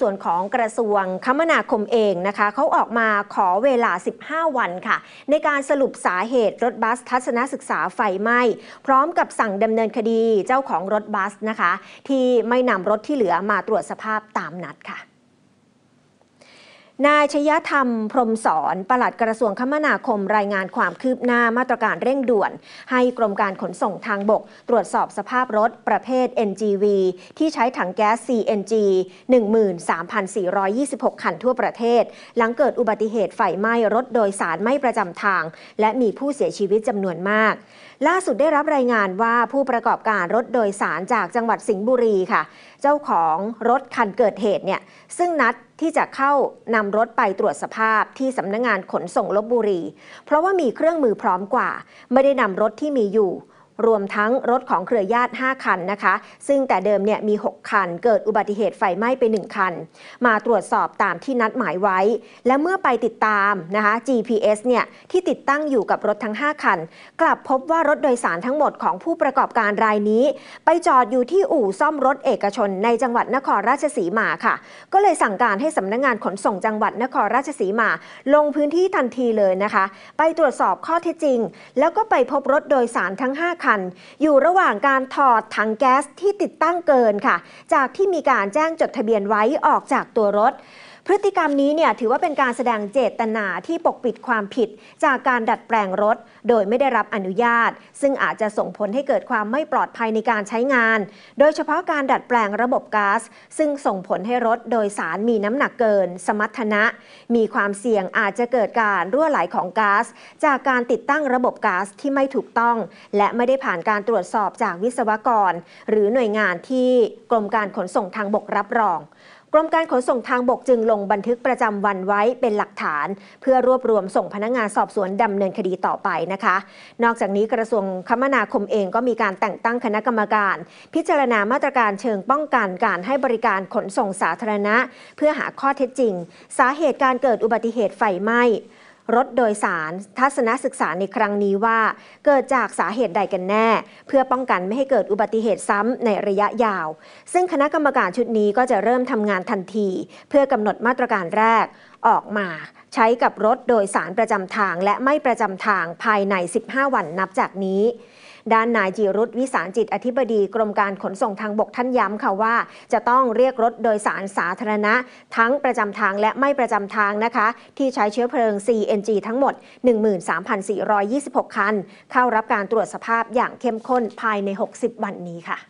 ส่วนของกระทรวงคมนาคมเองนะคะ เขาออกมาขอเวลา 15 วันค่ะ ในการสรุปสาเหตุรถบัสทัศนศึกษาไฟไหม้พร้อมกับสั่งดำเนินคดีเจ้าของรถบัสนะคะ ที่ไม่นำรถที่เหลือมาตรวจสภาพตามนัดค่ะนายชยธรรมพรมสอนปลัดกระทรวงคมนาคมรายงานความคืบหน้ามาตรการเร่งด่วน ให้กรมการขนส่งทางบก ตรวจสอบสภาพรถประเภท NGV ที่ใช้ถังแก๊ส CNG 13,426 คันทั่วประเทศ หลังเกิดอุบัติเหตุไฟไหม้รถโดยสารไม่ประจำทาง และมีผู้เสียชีวิตจำนวนมาก ล่าสุดได้รับรายงานว่าผู้ประกอบการรถโดยสารจากจังหวัดสิงห์บุรีค่ะ เจ้าของรถคันเกิดเหตุเนี่ยซึ่งนัดที่จะเข้านำรถไปตรวจสภาพที่สำนักงงานขนส่งลบบุรี เพราะว่ามีเครื่องมือพร้อมกว่า ไม่ได้นำรถที่มีอยู่รวมทั้งรถของเครือญาติ 5 คันนะคะ ซึ่งแต่เดิมเนี่ยมี 6 คัน เกิดอุบัติเหตุไฟไหม้ไป 1 คัน มาตรวจสอบตามที่นัดหมายไว้ และเมื่อไปติดตามนะคะ GPS เนี่ยที่ติดตั้งอยู่กับรถทั้ง 5 คัน กลับพบว่ารถโดยสารทั้งหมดของผู้ประกอบการรายนี้ ไปจอดอยู่ที่อู่ซ่อมรถเอกชนในจังหวัดนครราชสีมาค่ะ ก็เลยสั่งการให้สำนักงงานขนส่งจังหวัดนครราชสีมา ลงพื้นที่ทันทีเลยนะคะ ไปตรวจสอบข้อเท็จจริง แล้วก็ไปพบรถโดยสารทั้ง5คันันอยู่ระหว่างการถอดถังแก๊สที่ติดตั้งเกินค่ะ จากที่มีการแจ้งจดทะเบียนไว้ออกจากตัวรถพฤติกรรมนี้เนี่ยถือว่าเป็นการแสดงเจตนาที่ปกปิดความผิด จากการดัดแปลงรถ โดยไม่ได้รับอนุญาต ซึ่งอาจจะส่งผลให้เกิดความไม่ปลอดภัยในการใช้งาน โดยเฉพาะการดัดแปลงระบบก๊าซซึ่งส่งผลให้รถ โดยสารมีน้ำหนักเกิน สมรรถนะ มีความเสี่ยงอาจจะเกิดการรั่วไหลของก๊าซจากการติดตั้งระบบก๊าซที่ไม่ถูกต้อง และไม่ได้ผ่านการตรวจสอบจากวิศวกร หรือหน่วยงานที่กรมการขนส่งทางบกรับรองกรมการขนส่งทางบกจึงลงบันทึกประจำวันไว้เป็นหลักฐาน เพื่อรวบรวมส่งพนักงงานสอบสวนดำเนินคดีต่อไปนะคะ นอกจากนี้กระทรวงคมนาคมเองก็มีการแต่งตั้งคณะกรรมการ พิจารณามาตรการเชิงป้องกันการให้บริการขนส่งสาธารณะ เพื่อหาข้อเท็จจริง สาเหตุการเกิดอุบัติเหตุไฟไหม้รถโดยสารทัศนศึกษาในครั้งนี้ว่า เกิดจากสาเหตุใดกันแน่ เพื่อป้องกันไม่ให้เกิดอุบัติเหตุซ้ำในระยะยาว ซึ่งคณะกรรมการชุดนี้ ก็จะเริ่มทำงานทันที เพื่อกำหนดมาตรการแรกออกมาใช้กับรถโดยสารประจำทางและไม่ประจำทางภายใน 15 วันนับจากนี้ด้านนายจิรุธวิสารจิตอธิบดีกรมการขนส่งทางบกท่านย้ำค่ะว่า จะต้องเรียกรถโดยสารสาธารณะทั้งประจำทางและไม่ประจำทางนะคะ ที่ใช้เชื้อเพลิง CNG ทั้งหมด 13,426 คัน เข้ารับการตรวจสภาพอย่างเข้มข้นภายใน 60 วันนี้ค่ะ